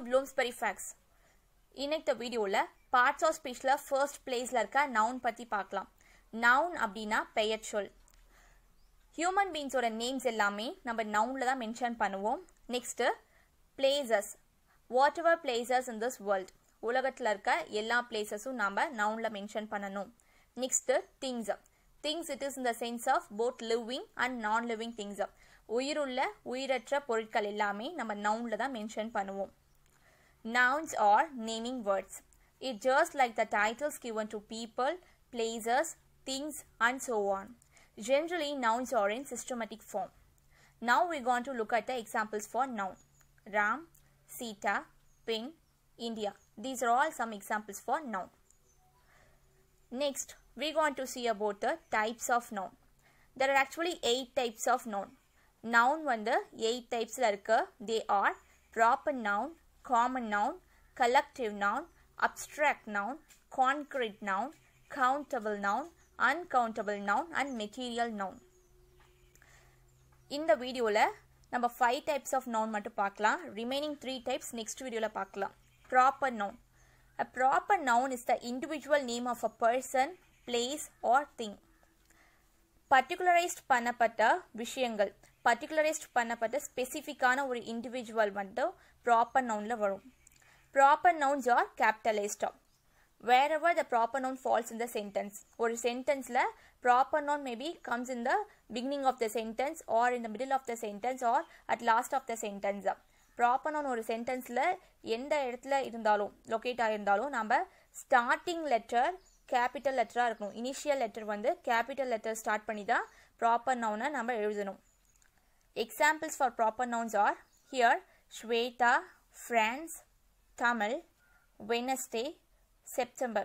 to Bloom's Perifax இன்னைக்கு வீடியோவில் parts of ஸ்பீச்சில் first பிளேஸில் இருக்க நவுன் பற்றி பார்க்கலாம் நவுன் அப்படின்னா பெயர் சொல் ஹியூமன் பீன்ஸோட நேம்ஸ் எல்லாமே நம்ம நவுனில் தான் மென்ஷன் பண்ணுவோம் next places whatever places in this world உலகத்தில் இருக்க எல்லா பிளேசஸும் நம்ம நவுனில் மென்ஷன் பண்ணணும் next things things it is இந்த sense of both living and non living things உயிருள்ள உயிரற்ற பொருட்கள் எல்லாமே நம்ம நவுனில் தான் மென்ஷன் பண்ணுவோம் Nouns are naming words. It just like the titles given to people, places, things and so on. Generally nouns are in systematic form. Now we're going to look at the examples for noun. Ram, Sita, Pin, India. These are all some examples for noun. Next, we're going to see about the types of noun. There are actually 8 types of noun. Noun when the 8 types இருக்கு. They are proper noun, common noun collective noun abstract noun concrete noun countable noun uncountable noun and material noun இந்த வீடியோவில் நம்ம five types of noun மட்டும் பார்க்கலாம் remaining three types next வீடியோவில் பார்க்கலாம் proper noun a proper noun is the individual name of a person place or thing particularised பண்ணப்பட்ட விஷயங்கள் பர்டிகுலரைஸ்ட் பண்ணப்பட்ட ஸ்பெசிஃபிக்கான ஒரு இண்டிவிஜுவல் வந்து ப்ராப்பர் நவுனில் வரும் proper nouns are capitalised wherever the proper noun falls in the sentence ஒரு சென்டென்ஸில் proper noun maybe comes in the beginning of the sentence or in the middle of the sentence or at last of the sentence proper noun ஒரு சென்டென்ஸில் எந்த இடத்துல இருந்தாலும் locate ஆகியிருந்தாலும் நம்ம starting letter capital லெட்டராக இருக்கணும் இனிஷியல் லெட்டர் வந்து capital letter start பண்ணி தான் ப்ராப்பர் நவுனை நம்ம எழுதணும் Examples for proper nouns are here Shweta, France, Tamil, Wednesday, September.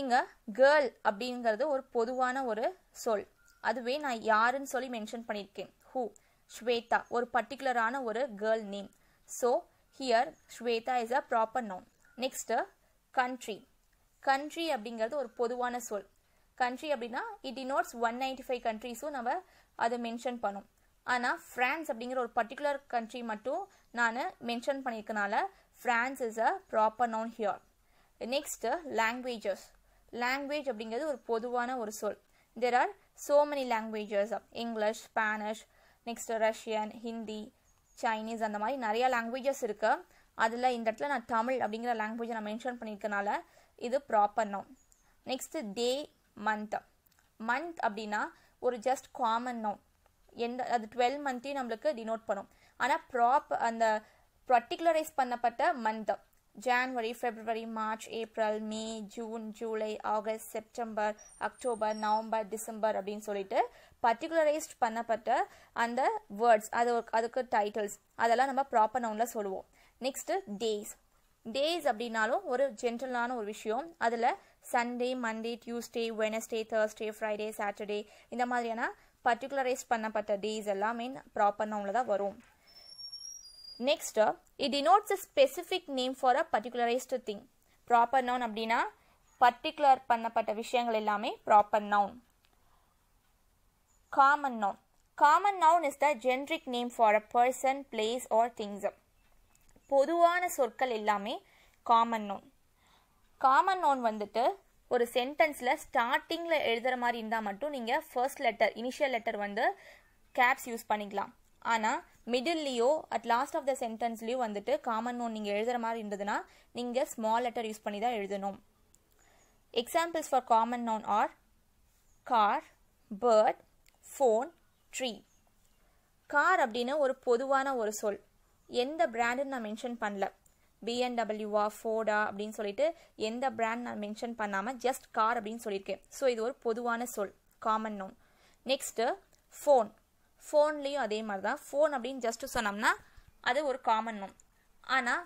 இங்க கேர்ள் அப்படிங்கிறது ஒரு பொதுவான ஒரு சொல் அதுவே நான் யாருன்னு சொல்லி மென்ஷன் பண்ணியிருக்கேன் ஹூ ஸ்வேதா ஒரு பர்டிகுலரான ஒரு girl name so here Shweta is a proper noun next country country அப்படிங்கிறது ஒரு பொதுவான சொல் கண்ட்ரி அப்படின்னா it denotes one ninety five கண்ட்ரிஸும் நம்ம அதை மென்ஷன் பண்ணோம் ஆனால் ஃப்ரான்ஸ் அப்படிங்கிற ஒரு பர்டிகுலர் கண்ட்ரி மட்டும் நான் மென்ஷன் பண்ணியிருக்கனால France is a proper noun here next languages language அப்படிங்கிறது ஒரு பொதுவான ஒரு சொல் there are so many languages English Spanish next Russian Hindi Chinese அந்த மாதிரி நிறையா லாங்குவேஜஸ் இருக்குது அதில் இந்த இடத்துல நான் தமிழ் அப்படிங்கிற லாங்குவேஜை நான் மென்ஷன் பண்ணியிருக்கனால இது proper noun next day month month அப்படின்னா ஒரு ஜஸ்ட் காமன் நவுன் எந்த அது டுவெல் மந்த்தையும் நம்மளுக்கு டினோட் பண்ணும் ஆனால் ப்ராப் அந்த பர்டிகுலரைஸ் பண்ணப்பட்ட month January February March April May June July August September October November December அப்படின்னு சொல்லிட்டு பர்டிகுலரைஸ்ட் பண்ணப்பட்ட அந்த வேர்ட்ஸ் அது அதுக்கு டைட்டில்ஸ் அதெல்லாம் நம்ம ப்ராப்பர் நவுனில் சொல்லுவோம் நெக்ஸ்ட்டு டேஸ் டேஸ் அப்படின்னாலும் ஒரு ஜென்ரலான ஒரு விஷயம் அதில் Sunday Monday Tuesday Wednesday Thursday Friday Saturday இந்த மாதிரியான பர்டிகுலரைஸ் பண்ணப்பட்ட டேஸ் எல்லாமே ப்ராப்பர் நவுனில் தான் வரும் next it denotes a specific name for a particularised thing proper noun அப்படின்னா பர்டிகுலர் பண்ணப்பட்ட விஷயங்கள் எல்லாமே proper noun common noun common noun is the generic name for a person place or things பொதுவான சொற்கள் எல்லாமே காமன் நோன் காமன் நோன் வந்துட்டு ஒரு சென்டென்ஸில் ஸ்டார்டிங்கில் எழுதுகிற மாதிரி இருந்தால் மட்டும் நீங்கள் ஃபர்ஸ்ட் லெட்டர் இனிஷியல் லெட்டர் வந்து கேப்ஸ் யூஸ் பண்ணிக்கலாம் ஆனால் மிடில்லையோ அட் லாஸ்ட் ஆஃப் த சென்டென்ஸ்லேயோ வந்துட்டு காமன் நோன் நீங்கள் எழுதுகிற மாதிரி இருந்ததுன்னா நீங்கள் ஸ்மால் லெட்டர் யூஸ் பண்ணி தான் எழுதணும் examples for common noun are car bird phone tree car அப்படின்னு ஒரு பொதுவான ஒரு சொல் எந்த பிராண்டுன்னு நான் மென்ஷன் பண்ணல பிஎன்டபிள்யூவா ஃபோர்டா அப்படின்னு சொல்லிட்டு எந்த பிராண்ட் நான் மென்ஷன் பண்ணாமல் ஜஸ்ட் கார் அப்படின்னு சொல்லியிருக்கேன் ஸோ இது ஒரு பொதுவான சொல் காமன் நோன் நெக்ஸ்ட்டு ஃபோன் ஃபோன்லேயும் அதே மாதிரி தான் ஃபோன் அப்படின்னு ஜஸ்ட் சொன்னோம்னா அது ஒரு காமன் நோம் ஆனால்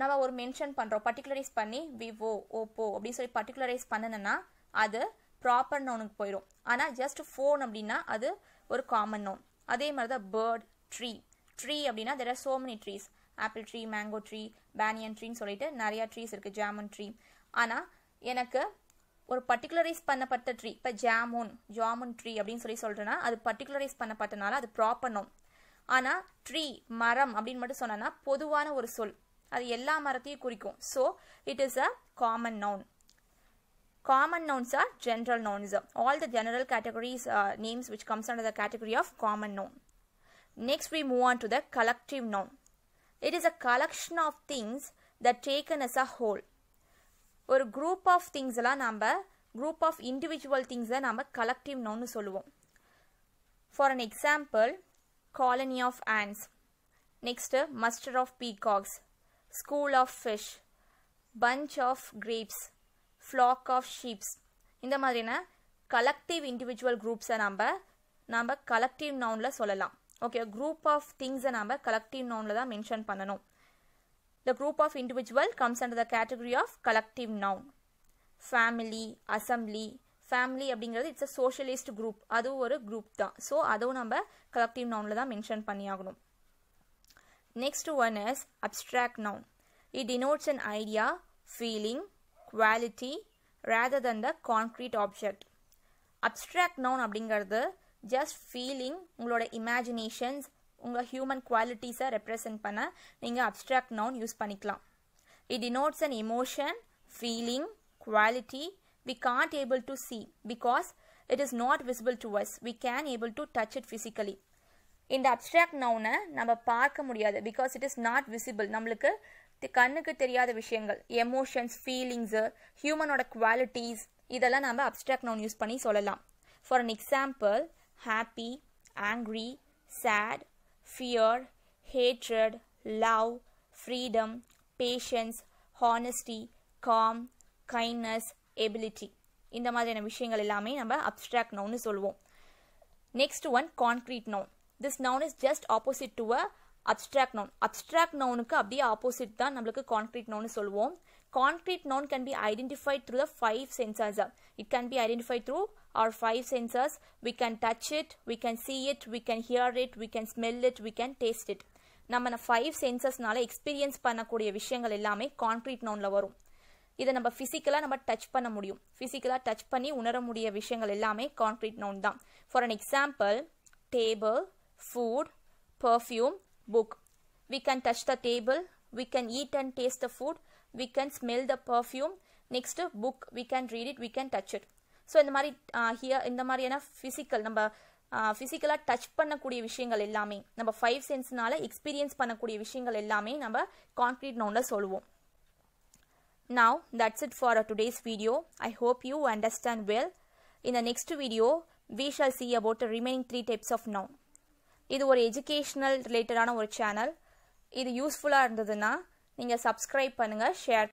நம்ம ஒரு மென்ஷன் பண்ணுறோம் பர்டிகுலரைஸ் பண்ணி விவோ ஓப்போ அப்படின்னு சொல்லி பர்டிகுலரைஸ் பண்ணணும்னா அது ப்ராப்பர் நோனுக்கு போயிடும் ஆனால் ஜஸ்ட் ஃபோன் அப்படின்னா அது ஒரு காமன் நோன் அதே மாதிரி தான் பேர்ட் ட்ரீ ட்ரீ அப்படின்னா there are so many trees apple tree mango tree banyan ட்ரீன்னு சொல்லிட்டு நிறையா ட்ரீஸ் இருக்குது ஜாமன் ட்ரீ ஆனால் எனக்கு ஒரு பர்டிகுலரைஸ் பண்ணப்பட்ட ட்ரீ இப்போ ஜாமுன் ஜாமுன் ட்ரீ அப்படின்னு சொல்லி சொல்கிறேன்னா அது பர்டிகுலரைஸ் பண்ணப்பட்டனால அது ப்ராப்பர் நோம் ஆனால் ட்ரீ மரம் அப்படின்னு மட்டும் சொன்னோன்னா பொதுவான ஒரு சொல் அது எல்லா மரத்தையும் குறிக்கும் so it is a common noun common nouns are general nouns all the general categories names which comes under the category of common noun next we move on to the collective noun it is a collection of things the taken as a whole ஒரு group of எல்லாம் நம்ம group of individual திங்ஸை நம்ம collective நோன்னு சொல்லுவோம் for an example colony of ants next muster of peacocks school of fish bunch of grapes flock of sheeps இந்த மாதிரியான collective individual குரூப்ஸை நம்ம நம்ம கலெக்டிவ் நவுனில் சொல்லலாம் ஓகே குரூப் ஆஃப் திங்ஸை நாம் கலெக்டிவ் நவுனில் தான் மென்ஷன் பண்ணணும் the group of individual comes under the category of collective noun family assembly family அப்படிங்கிறது இட்ஸ் அ சோஷியலிஸ்ட் குரூப் அதுவும் ஒரு குரூப் தான் ஸோ அதுவும் நம்ம கலெக்டிவ் நவுனில் தான் மென்ஷன் பண்ணியாகணும் next one is abstract noun it denotes an idea feeling quality rather than the concrete object abstract noun அப்படிங்கிறது ஜஸ்ட் ஃபீலிங் உங்களோட இமேஜினேஷன்ஸ் உங்கள் ஹியூமன் குவாலிட்டிஸை ரெப்ரசன்ட் பண்ண நீங்கள் அப்ட்ராக்ட் நவுன் யூஸ் பண்ணிக்கலாம் it denotes an emotion feeling quality we can't able to see because it is not visible to us we can able to touch it physically இந்த abstract நவுனை நம்ம பார்க்க முடியாது because it is not visible நம்மளுக்கு கண்ணுக்கு தெரியாத விஷயங்கள் emotions feelings ஹியூமனோட qualities இதெல்லாம் நம்ம அப்ட்ராக்ட் நவுன் யூஸ் பண்ணி சொல்லலாம் for an example happy, angry, sad, fear, hatred, love, freedom, patience, honesty, calm, kindness, ability இந்த மாதிரியான விஷயங்கள் எல்லாமே நம்ம அப்ட்ராக்ட் நவுன்னு சொல்லுவோம் next one concrete noun this noun is just opposite to a abstract noun abstract நவுனுக்கு அப்படியே ஆப்போசிட் தான் நம்மளுக்கு கான்க்ரீட் நவுன்னு சொல்லுவோம் concrete noun can be identified through the five senses. It can be identified through our five senses. We can touch it, we can see it, we can hear it, we can smell it, we can taste it. நம்ம five சென்சஸ்னால experience பண்ணக்கூடிய விஷயங்கள் எல்லாமே concrete நோனில் வரும் இதை நம்ம ஃபிசிக்கலாக நம்ம டச் பண்ண முடியும் ஃபிசிக்கலாக டச் பண்ணி உணர முடிய விஷயங்கள் எல்லாமே கான்க்ரீட் நோன் தான் for an example table food perfume book we can touch the table we can eat and taste the food we can smell the perfume next book we can read it we can touch it so இந்த மாதிரி here uh, இந்த மாதிரியான physical நம்ம ஃபிசிக்கலாக uh, touch பண்ணக்கூடிய விஷயங்கள் எல்லாமே நம்ம ஃபைவ் சென்ஸ்னால எக்ஸ்பீரியன்ஸ் பண்ணக்கூடிய விஷயங்கள் எல்லாமே நம்ம கான்க்ரீட் நவுனில் சொல்லுவோம் Now that's it for today's video. Video I hope you understand well இந்த next video we shall see about the remaining three types of noun. இது ஒரு எஜுகேஷ்னல் ரிலேட்டடான ஒரு சேனல் இது யூஸ்ஃபுல்லாக இருந்ததுன்னா நீங்கள் சப்ஸ்கிரைப் பண்ணுங்கள் ஷேர்